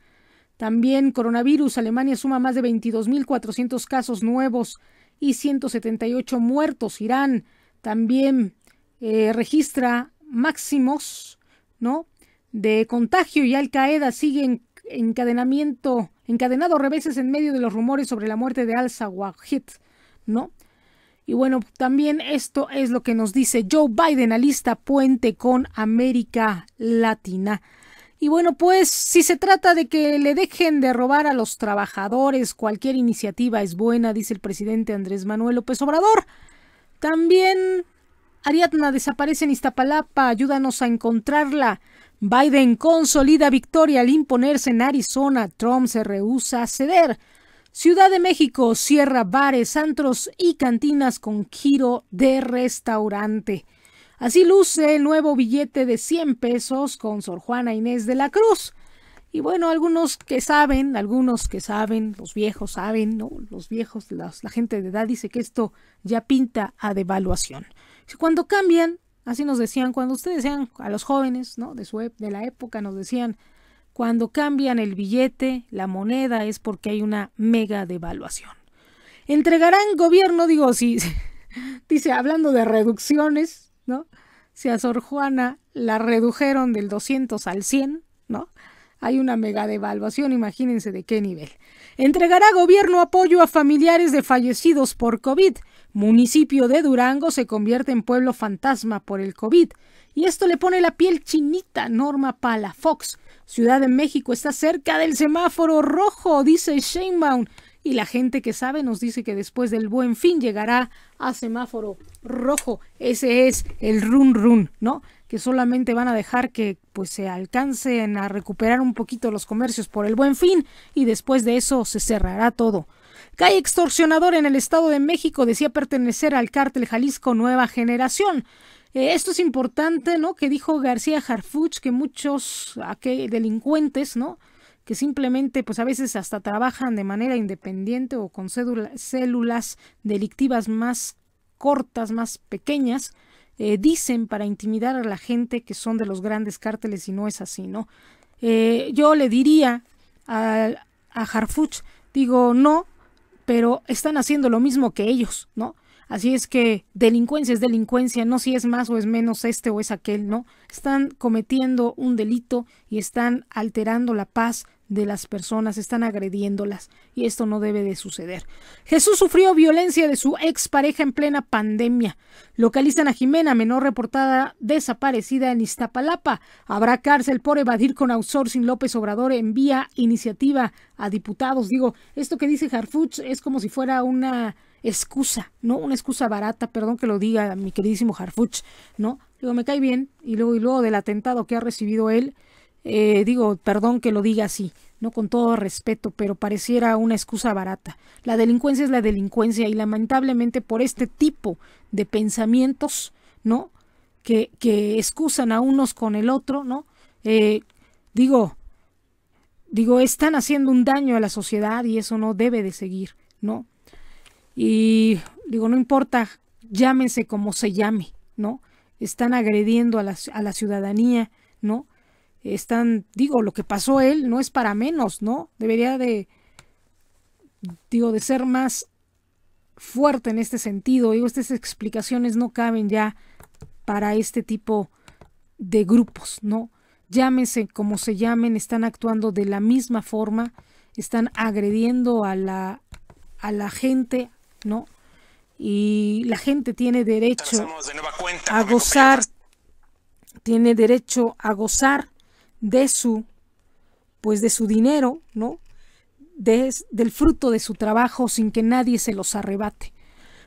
Speaker 2: También coronavirus, Alemania suma más de 22.400 casos nuevos y 178 muertos. Irán también eh, registra máximos, ¿no? De contagio y Al Qaeda sigue en encadenamiento, encadenado reveses en medio de los rumores sobre la muerte de Al-Sawahid, ¿no? Y bueno, también esto es lo que nos dice Joe Biden, alista puente con América Latina. Y bueno, pues si se trata de que le dejen de robar a los trabajadores, cualquier iniciativa es buena, dice el presidente Andrés Manuel López Obrador. También Ariadna desaparece en Iztapalapa, ayúdanos a encontrarla. Biden consolida victoria al imponerse en Arizona, Trump se rehúsa a ceder. Ciudad de México cierra bares, antros y cantinas con giro de restaurante. Así luce el nuevo billete de 100 pesos con Sor Juana Inés de la Cruz. Y bueno, algunos que saben, algunos que saben, los viejos saben, ¿no? Los viejos, la gente de edad dice que esto ya pinta a devaluación. Cuando cambian, así nos decían, cuando ustedes sean a los jóvenes, ¿no? De, su, de la época nos decían, cuando cambian el billete, la moneda, es porque hay una mega devaluación. Entregarán gobierno, digo, si dice, hablando de reducciones, ¿no? Si a Sor Juana la redujeron del 200 al 100, ¿no? Hay una mega devaluación, imagínense de qué nivel. Entregará gobierno apoyo a familiares de fallecidos por COVID municipio de Durango se convierte en pueblo fantasma por el COVID. Y esto le pone la piel chinita Norma Palafox. Ciudad de México está cerca del semáforo rojo, dice Sheinbaum. Y la gente que sabe nos dice que después del buen fin llegará a semáforo rojo. Ese es el run run, ¿no? Que solamente van a dejar que pues se alcancen a recuperar un poquito los comercios por el buen fin y después de eso se cerrará todo. Cae extorsionador en el Estado de México, decía pertenecer al cártel Jalisco Nueva Generación. Eh, esto es importante, ¿no? Que dijo García Harfuch que muchos que delincuentes, ¿no? que simplemente pues a veces hasta trabajan de manera independiente o con células delictivas más cortas, más pequeñas, eh, dicen para intimidar a la gente que son de los grandes cárteles y no es así, ¿no? Eh, yo le diría a, a Harfuch, digo, no, pero están haciendo lo mismo que ellos, ¿no? Así es que delincuencia es delincuencia, no si es más o es menos este o es aquel, ¿no? Están cometiendo un delito y están alterando la paz de las personas, están agrediéndolas y esto no debe de suceder. Jesús sufrió violencia de su expareja en plena pandemia. Localizan a Jimena, menor reportada desaparecida en Iztapalapa. Habrá cárcel por evadir con outsourcing. López Obrador envía iniciativa a diputados. Digo, esto que dice Harfuch es como si fuera una excusa, ¿no? Una excusa barata, perdón que lo diga mi queridísimo Harfuch, ¿no? Digo, me cae bien y luego, y luego del atentado que ha recibido él eh, digo, perdón que lo diga así, no con todo respeto, pero pareciera una excusa barata. La delincuencia es la delincuencia y lamentablemente por este tipo de pensamientos, ¿no? Que, excusan a unos con el otro, ¿no? Eh, digo, digo, están haciendo un daño a la sociedad y eso no debe de seguir, ¿no? Y digo, no importa, llámense como se llame, ¿no? Están agrediendo a la, a la ciudadanía, ¿no? están, digo, lo que pasó él no es para menos, ¿no? Debería de, digo, de ser más fuerte en este sentido. Digo, estas explicaciones no caben ya para este tipo de grupos, ¿no? Llámense como se llamen, están actuando de la misma forma, están agrediendo a la, a la gente, ¿no? Y la gente tiene derecho a gozar, tiene derecho a gozar de su, pues de su dinero, ¿no? del fruto de su trabajo sin que nadie se los arrebate.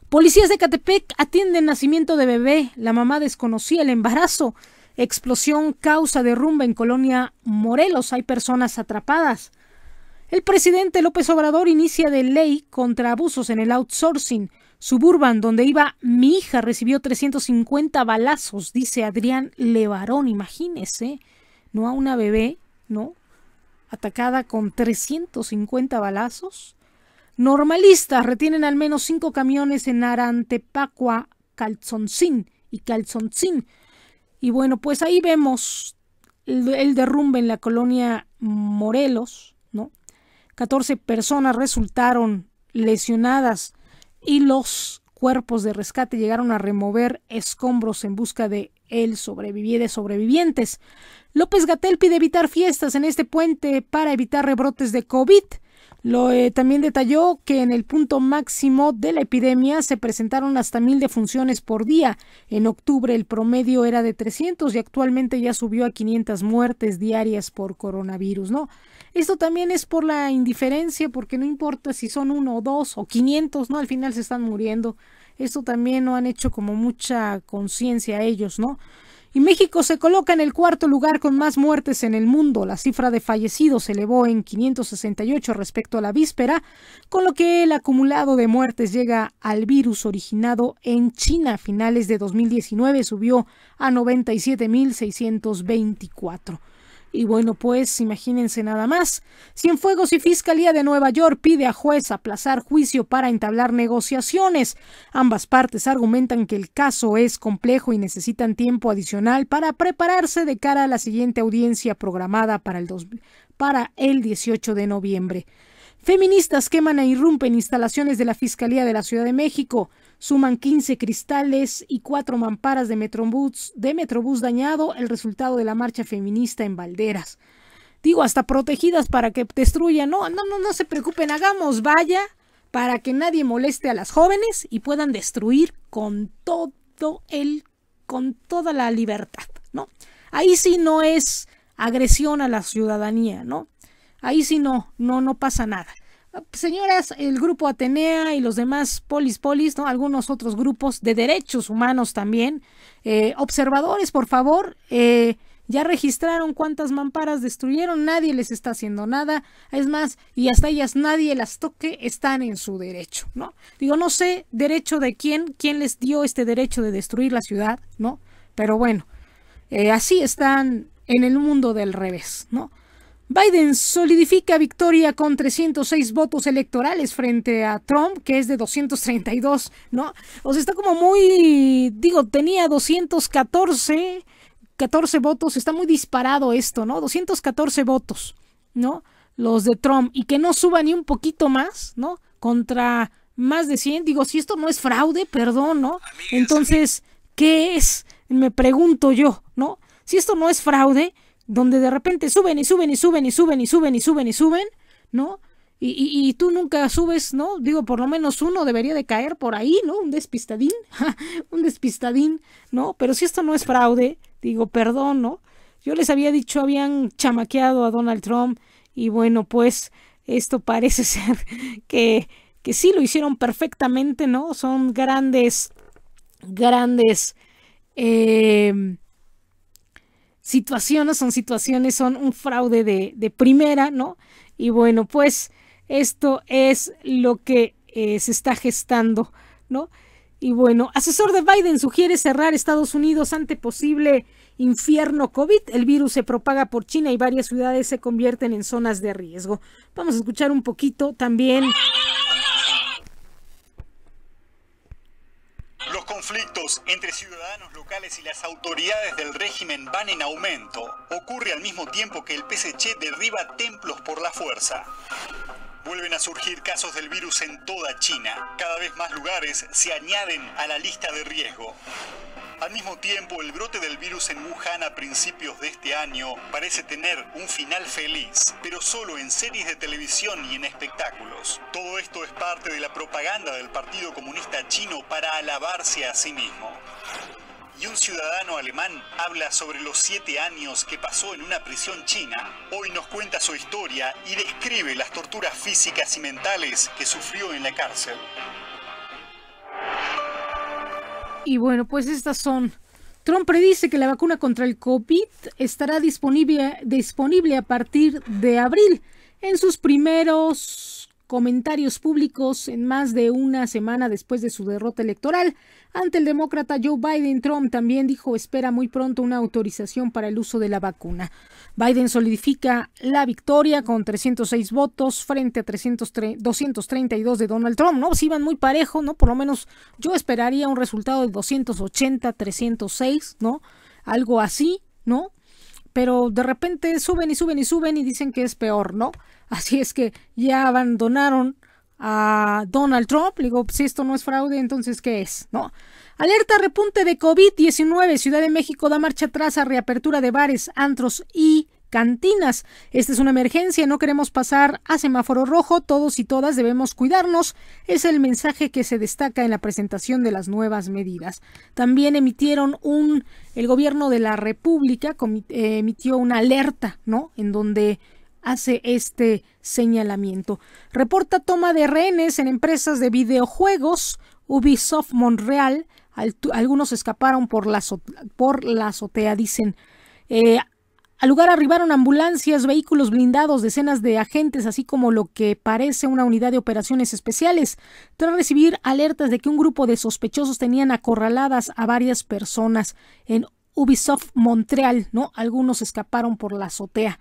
Speaker 2: Policías de Catepec atienden nacimiento de bebé. La mamá desconocía el embarazo. Explosión causa derrumbe en Colonia Morelos. Hay personas atrapadas. El presidente López Obrador inicia de ley contra abusos en el outsourcing. Suburban, donde iba mi hija, recibió 350 balazos, dice Adrián Levarón, imagínese no a una bebé, ¿no? Atacada con 350 balazos. Normalistas retienen al menos cinco camiones en Arantepacua, Calzoncín y Calzoncín. Y bueno, pues ahí vemos el, el derrumbe en la colonia Morelos, ¿no? 14 personas resultaron lesionadas y los cuerpos de rescate llegaron a remover escombros en busca de él sobrevivir de sobrevivientes. López Gatel pide evitar fiestas en este puente para evitar rebrotes de COVID. Lo, eh, también detalló que en el punto máximo de la epidemia se presentaron hasta mil defunciones por día. En octubre el promedio era de 300 y actualmente ya subió a 500 muertes diarias por coronavirus, ¿no? Esto también es por la indiferencia, porque no importa si son uno o dos o 500, ¿no? Al final se están muriendo. Esto también no han hecho como mucha conciencia ellos, ¿no? Y México se coloca en el cuarto lugar con más muertes en el mundo. La cifra de fallecidos se elevó en 568 respecto a la víspera, con lo que el acumulado de muertes llega al virus originado en China a finales de 2019, subió a 97.624. Y bueno, pues imagínense nada más. Cienfuegos y Fiscalía de Nueva York pide a juez aplazar juicio para entablar negociaciones. Ambas partes argumentan que el caso es complejo y necesitan tiempo adicional para prepararse de cara a la siguiente audiencia programada para el, para el 18 de noviembre. Feministas queman e irrumpen instalaciones de la Fiscalía de la Ciudad de México. Suman 15 cristales y 4 mamparas de Metrobús, de Metrobús dañado, el resultado de la marcha feminista en Valderas. Digo, hasta protegidas para que destruyan. No, no, no, no se preocupen, hagamos vaya para que nadie moleste a las jóvenes y puedan destruir con todo el, con toda la libertad, ¿no? Ahí sí no es agresión a la ciudadanía, ¿no? Ahí sí no, no, no pasa nada señoras, el grupo Atenea y los demás polis polis, ¿no? algunos otros grupos de derechos humanos también. Eh, observadores, por favor, eh, ya registraron cuántas mamparas destruyeron, nadie les está haciendo nada, es más, y hasta ellas nadie las toque, están en su derecho, ¿no? Digo, no sé derecho de quién, quién les dio este derecho de destruir la ciudad, ¿no? Pero bueno, eh, así están en el mundo del revés, ¿no? Biden solidifica victoria con 306 votos electorales frente a Trump, que es de 232, ¿no? O sea, está como muy, digo, tenía 214, 14 votos, está muy disparado esto, ¿no? 214 votos, ¿no? Los de Trump, y que no suba ni un poquito más, ¿no? Contra más de 100, digo, si esto no es fraude, perdón, ¿no? Entonces, ¿qué es? Me pregunto yo, ¿no? Si esto no es fraude, donde de repente suben y suben y suben y suben y suben y suben y suben, ¿no? Y, tú nunca subes, ¿no? Digo, por lo menos uno debería de caer por ahí, ¿no? Un despistadín, un despistadín, ¿no? Pero si esto no es fraude, digo, perdón, ¿no? Yo les había dicho, habían chamaqueado a Donald Trump y bueno, pues esto parece ser que, que sí lo hicieron perfectamente, ¿no? Son grandes, grandes... Eh, situaciones son situaciones, son un fraude de, de primera, ¿no? Y bueno, pues esto es lo que eh, se está gestando, ¿no? Y bueno, asesor de Biden sugiere cerrar Estados Unidos ante posible infierno COVID. El virus se propaga por China y varias ciudades se convierten en zonas de riesgo. Vamos a escuchar un poquito también
Speaker 1: conflictos entre ciudadanos locales y las autoridades del régimen van en aumento. Ocurre al mismo tiempo que el PSC derriba templos por la fuerza. Vuelven a surgir casos del virus en toda China. Cada vez más lugares se añaden a la lista de riesgo. Al mismo tiempo, el brote del virus en Wuhan a principios de este año parece tener un final feliz, pero solo en series de televisión y en espectáculos. Todo esto es parte de la propaganda del Partido Comunista Chino para alabarse a sí mismo y un ciudadano alemán habla sobre los siete años que pasó en una prisión china. Hoy nos cuenta su historia y describe las torturas físicas y mentales que sufrió en la cárcel.
Speaker 2: Y bueno, pues estas son. Trump predice que la vacuna contra el COVID estará disponible, disponible a partir de abril en sus primeros comentarios públicos en más de una semana después de su derrota electoral. Ante el demócrata Joe Biden, Trump también dijo espera muy pronto una autorización para el uso de la vacuna. Biden solidifica la victoria con 306 votos frente a 232 de Donald Trump. No, si iban muy parejo, ¿no? Por lo menos yo esperaría un resultado de 280, 306, ¿no? Algo así, ¿no? Pero de repente suben y suben y suben y dicen que es peor, ¿no? Así es que ya abandonaron a Donald Trump. Le digo, si esto no es fraude, entonces ¿qué es? ¿No? Alerta repunte de COVID-19. Ciudad de México da marcha atrás a reapertura de bares, antros y cantinas. Esta es una emergencia, no queremos pasar a semáforo rojo, todos y todas debemos cuidarnos, es el mensaje que se destaca en la presentación de las nuevas medidas. También emitieron un, el gobierno de la República eh, emitió una alerta, ¿no? En donde hace este señalamiento. Reporta toma de rehenes en empresas de videojuegos. Ubisoft Montreal, algunos escaparon por la, por la azotea, dicen. Eh, al lugar arribaron ambulancias, vehículos blindados, decenas de agentes, así como lo que parece una unidad de operaciones especiales, tras recibir alertas de que un grupo de sospechosos tenían acorraladas a varias personas en Ubisoft Montreal, ¿no? Algunos escaparon por la azotea.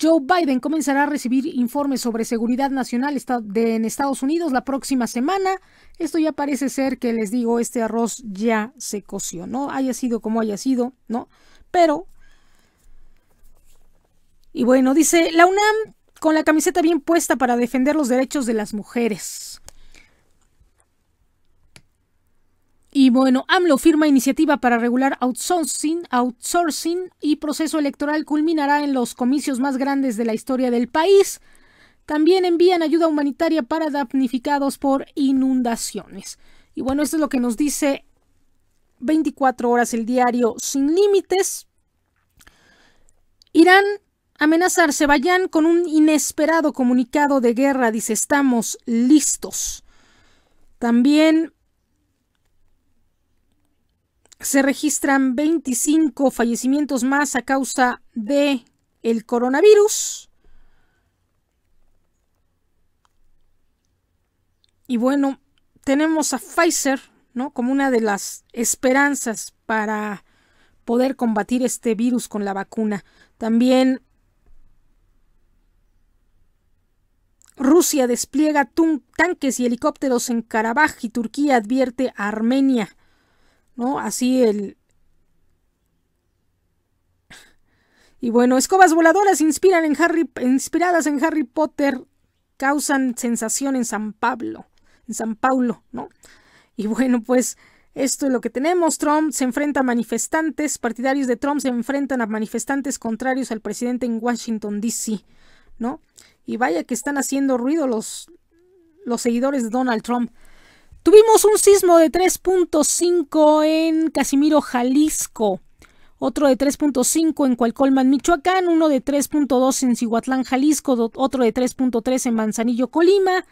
Speaker 2: Joe Biden comenzará a recibir informes sobre seguridad nacional en Estados Unidos la próxima semana. Esto ya parece ser que les digo, este arroz ya se coció, ¿no? Haya sido como haya sido, ¿no? Pero... Y bueno, dice la UNAM con la camiseta bien puesta para defender los derechos de las mujeres. Y bueno, AMLO firma iniciativa para regular outsourcing, outsourcing y proceso electoral culminará en los comicios más grandes de la historia del país. También envían ayuda humanitaria para damnificados por inundaciones. Y bueno, esto es lo que nos dice 24 horas el diario Sin Límites. Irán amenaza a con un inesperado comunicado de guerra, dice, estamos listos. También se registran 25 fallecimientos más a causa de el coronavirus. Y bueno, tenemos a Pfizer, ¿no? Como una de las esperanzas para poder combatir este virus con la vacuna. También Rusia despliega tanques y helicópteros en Karabaj y Turquía advierte a Armenia. ¿no? Así el... Y bueno, escobas voladoras inspiran en Harry, inspiradas en Harry Potter causan sensación en San Pablo, en San Paulo, ¿no? Y bueno, pues esto es lo que tenemos. Trump se enfrenta a manifestantes, partidarios de Trump se enfrentan a manifestantes contrarios al presidente en Washington, D.C., ¿no? Y vaya que están haciendo ruido los, los seguidores de Donald Trump. Tuvimos un sismo de 3.5 en Casimiro, Jalisco. Otro de 3.5 en Cualcolman, Michoacán. Uno de 3.2 en Cihuatlán, Jalisco. Otro de 3.3 en Manzanillo, Colima.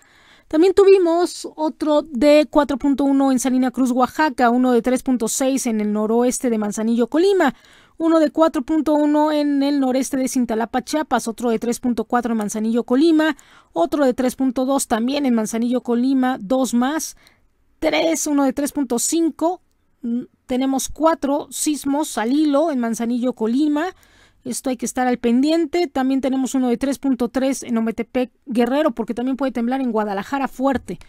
Speaker 2: También tuvimos otro de 4.1 en Salina Cruz, Oaxaca, uno de 3.6 en el noroeste de Manzanillo, Colima, uno de 4.1 en el noreste de Cintalapa, Chiapas, otro de 3.4 en Manzanillo, Colima, otro de 3.2 también en Manzanillo, Colima, dos más, 3, uno de 3.5. Mm, tenemos cuatro sismos al hilo en Manzanillo, Colima. Esto hay que estar al pendiente. También tenemos uno de 3.3 en Ometepec, Guerrero, porque también puede temblar en Guadalajara fuerte.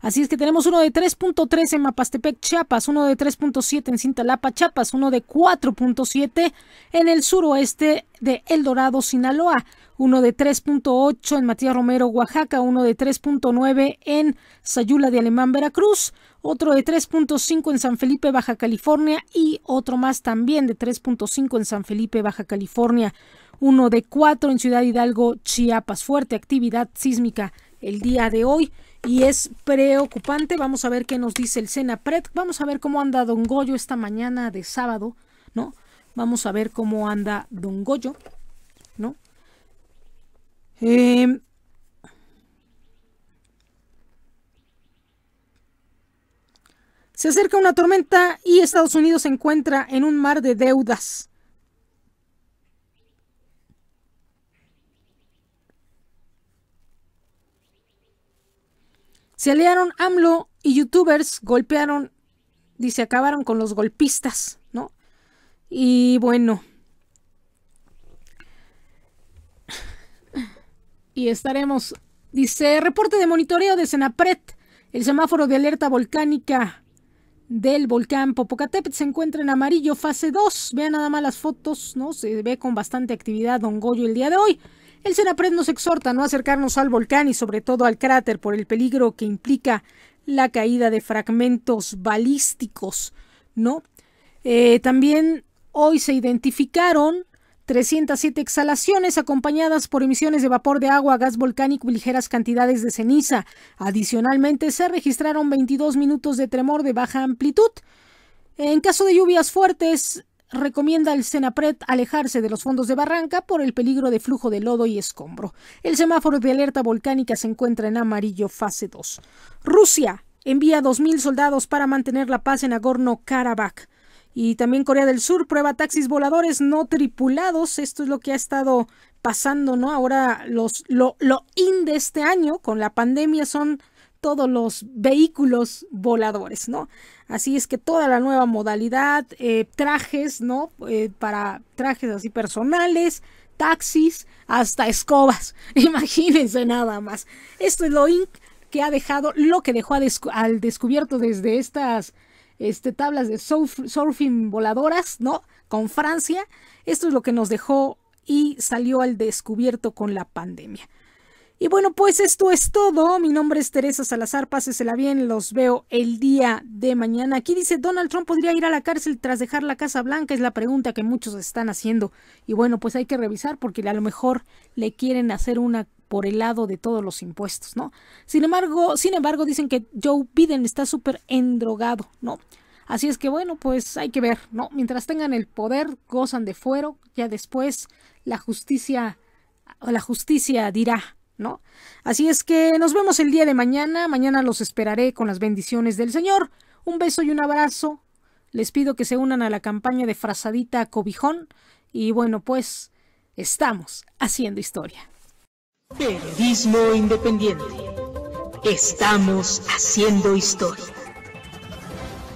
Speaker 2: Así es que tenemos uno de 3.3 en Mapastepec, Chiapas, uno de 3.7 en Cintalapa, Chiapas, uno de 4.7 en el suroeste de El Dorado, Sinaloa, uno de 3.8 en Matías Romero, Oaxaca, uno de 3.9 en Sayula de Alemán, Veracruz, otro de 3.5 en San Felipe, Baja California y otro más también de 3.5 en San Felipe, Baja California, uno de 4 en Ciudad Hidalgo, Chiapas. Fuerte actividad sísmica el día de hoy y es preocupante. Vamos a ver qué nos dice el Senapred. Vamos a ver cómo anda Don Goyo esta mañana de sábado, ¿no? Vamos a ver cómo anda Don Goyo. Em, se acerca una tormenta y Estados Unidos se encuentra en un mar de deudas. Se aliaron AMLO y youtubers, golpearon, dice, acabaron con los golpistas, ¿no? Y bueno. y estaremos. Dice, reporte de monitoreo de Senapret. El semáforo de alerta volcánica del volcán Popocatépetl se encuentra en amarillo, fase 2. Vean nada más las fotos, ¿no? Se ve con bastante actividad Don Goyo el día de hoy. El Senapret nos exhorta a no acercarnos al volcán y sobre todo al cráter por el peligro que implica la caída de fragmentos balísticos, ¿no? Eh, también hoy se identificaron 307 exhalaciones acompañadas por emisiones de vapor de agua, gas volcánico y ligeras cantidades de ceniza. Adicionalmente, se registraron 22 minutos de tremor de baja amplitud. En caso de lluvias fuertes, recomienda el Senapret alejarse de los fondos de barranca por el peligro de flujo de lodo y escombro. El semáforo de alerta volcánica se encuentra en amarillo fase 2. Rusia envía 2.000 soldados para mantener la paz en agorno karabaj y también Corea del Sur prueba taxis voladores no tripulados. Esto es lo que ha estado pasando, ¿no? Ahora los, lo, lo in de este año con la pandemia son todos los vehículos voladores, ¿no? Así es que toda la nueva modalidad, eh, trajes, ¿no? Eh, para trajes así personales, taxis, hasta escobas. Imagínense nada más. Esto es lo in que ha dejado, lo que dejó al descubierto desde estas este, tablas de surf, surfing voladoras, ¿no? Con Francia. Esto es lo que nos dejó y salió al descubierto con la pandemia. Y bueno, pues esto es todo. Mi nombre es Teresa Salazar. Pásesela bien. Los veo el día de mañana. Aquí dice, Donald Trump podría ir a la cárcel tras dejar la Casa Blanca. Es la pregunta que muchos están haciendo. Y bueno, pues hay que revisar porque a lo mejor le quieren hacer una por el lado de todos los impuestos, ¿no? Sin embargo, sin embargo dicen que Joe Biden está súper endrogado, ¿no? Así es que bueno, pues hay que ver, ¿no? Mientras tengan el poder, gozan de fuero, ya después la justicia la justicia dirá, ¿no? Así es que nos vemos el día de mañana, mañana los esperaré con las bendiciones del Señor. Un beso y un abrazo. Les pido que se unan a la campaña de frazadita cobijón y bueno, pues estamos haciendo historia. Periodismo independiente. Estamos haciendo historia.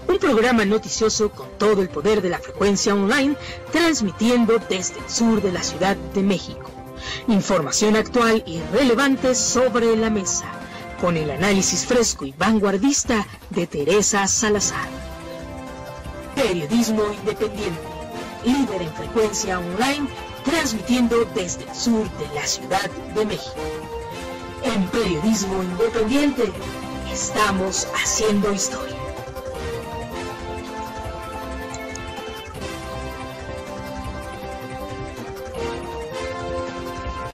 Speaker 2: Un programa noticioso con todo el poder de la frecuencia online, transmitiendo desde el sur de la Ciudad de México. Información actual y relevante sobre la mesa, con el análisis fresco y vanguardista de Teresa Salazar. Periodismo independiente, líder en frecuencia online transmitiendo desde el sur de la Ciudad de México. En periodismo independiente, estamos haciendo historia.